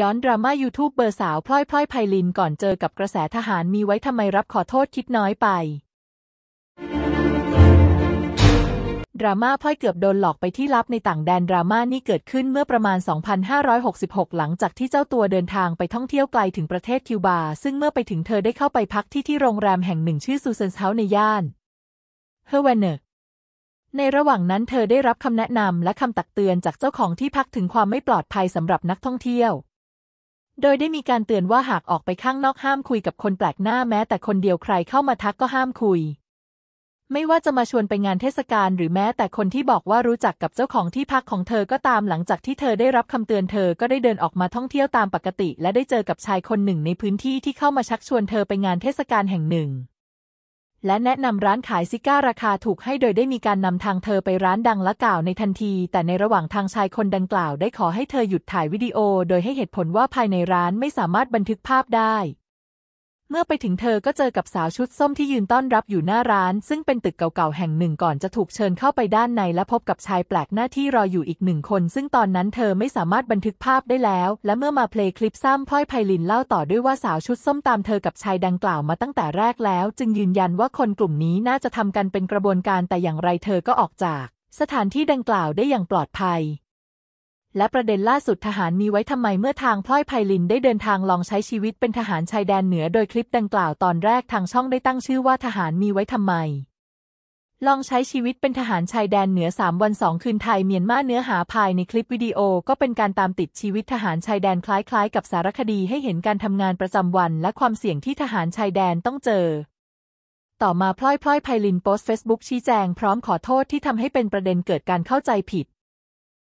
ย้อนดราม่ายูทูบเบอร์สาวพลอย พลอยไพลินก่อนเจอกับกระแสทหารมีไว้ทำไมรับขอโทษคิดน้อยไป ดราม่าพลอยเกือบโดนหลอกไปที่ลับในต่างแดนดราม่านี้เกิดขึ้นเมื่อประมาณ 2566 หลังจากที่เจ้าตัวเดินทางไปท่องเที่ยวไกลถึงประเทศคิวบา ซึ่งเมื่อไปถึงเธอได้เข้าไปพักที่ที่โรงแรมแห่งหนึ่งชื่อซูเซนส์เฮาส์ในย่านเฮเวเนอร์ในระหว่างนั้นเธอได้รับคำแนะนำและคำตักเตือนจากเจ้าของที่พักถึงความไม่ปลอดภัยสำหรับนักท่องเที่ยวโดยได้มีการเตือนว่าหากออกไปข้างนอกห้ามคุยกับคนแปลกหน้าแม้ แต่คนเดียวใครเข้ามาทักก็ห้ามคุย ไม่ว่าจะมาชวนไปงานเทศกาลหรือแม้แต่คนที่บอกว่ารู้จักกับเจ้าของที่พักของเธอก็ตามหลังจากที่เธอได้รับคำเตือนเธอก็ได้เดินออกมาท่องเที่ยวตามปกติ และได้เจอกับชายคนหนึ่งในพื้นที่ที่เข้ามาชักชวนเธอไปงานเทศกาลแห่งหนึ่งและแนะนำร้านขายซิก้าราคาถูกให้โดยได้มีการนำทางเธอไปร้านดังและกล่าวในทันที แต่ในระหว่างทางชายคนดังกล่าวได้ขอให้เธอหยุดถ่ายวิดีโอ โดยให้เหตุผลว่าภายในร้านไม่สามารถบันทึกภาพได้มื่อไปถึงเธอก็เจอกับสาวชุดส้มที่ยืนต้อนรับอยู่หน้าร้าน ซึ่งเป็นตึกเก่าๆแห่งหนึ่งก่อนจะถูกเชิญเข้าไปด้านในและพบกับชายแปลกหน้าที่รออยู่อีกหนึ่งคน ซึ่งตอนนั้นเธอไม่สามารถบันทึกภาพได้แล้ว และเมื่อมาเพลย์คลิปซ้ำพลอยไพลินเล่าต่อด้วยว่าสาวชุดส้มตามเธอกับชายดังกล่าวมาตั้งแต่แรกแล้วจึงยืนยันว่าคนกลุ่มนี้น่าจะทำกันเป็นกระบวนการแต่อย่างไรเธอก็ออกจาก สถานที่ดังกล่าวได้อย่างปลอดภัยและประเด็นล่าสุดทหารมีไว้ทำไมเมื่อทางพลอยไพลิน ได้เดินทางลองใช้ชีวิตเป็นทหารชายแดนเหนือโดยคลิปดังกล่าวตอนแรกทางช่องได้ตั้งชื่อว่าทหารมีไว้ทำไม ลองใช้ชีวิตเป็นทหารชายแดนเหนือ3วัน2คืนไทยเมียนมาเนื้อหาภาย ในคลิปวิดีโอก็เป็นการตามติดชีวิตทหารชายแดนคล้ายๆกับสารคดีให้เห็นการทำงานประจำวัน และความเสี่ยงที่ทหารชายแดนต้องเจอ ต่อมาพลอยพลอยไพลินโพสต์เฟซบุ๊กชี้แจง พร้อมขอโทษที่ทำให้เป็นประเด็นเกิดการเข้าใจผิด